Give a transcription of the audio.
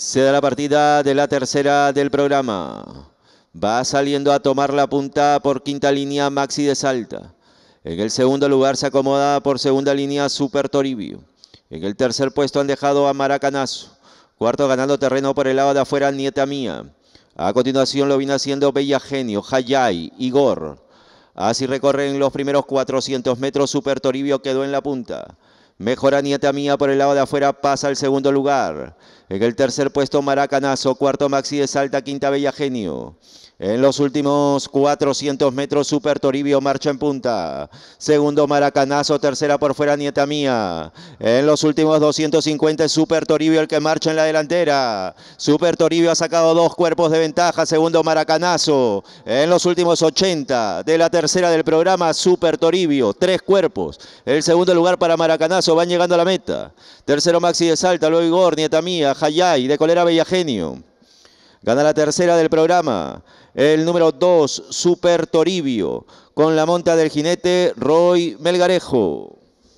Se da la partida de la tercera del programa. Va saliendo a tomar la punta por quinta línea Maxi de Salta. En el segundo lugar se acomoda por segunda línea Super Toribio. En el tercer puesto han dejado a Maracanazo. Cuarto ganando terreno por el lado de afuera Nieta Mía. A continuación lo viene haciendo Bella Genio, Hayay, Igor. Así recorren los primeros 400 metros. Super Toribio quedó en la punta. Mejora Nieta Mía por el lado de afuera, pasa al segundo lugar. En el tercer puesto Maracanazo, cuarto Maxi de Salta, quinta Bella Genio. En los últimos 400 metros, Super Toribio marcha en punta. Segundo, Maracanazo. Tercera por fuera, Nieta Mía. En los últimos 250, Super Toribio el que marcha en la delantera. Super Toribio ha sacado dos cuerpos de ventaja. Segundo, Maracanazo. En los últimos 80 de la tercera del programa, Super Toribio. Tres cuerpos. El segundo lugar para Maracanazo. Van llegando a la meta. Tercero, Maxi de Salta. Luego Igor, Nieta Mía. Hayay de Colera Bellagenio. Gana la tercera del programa. El número 2, Super Toribio, con la monta del jinete Roy Melgarejo.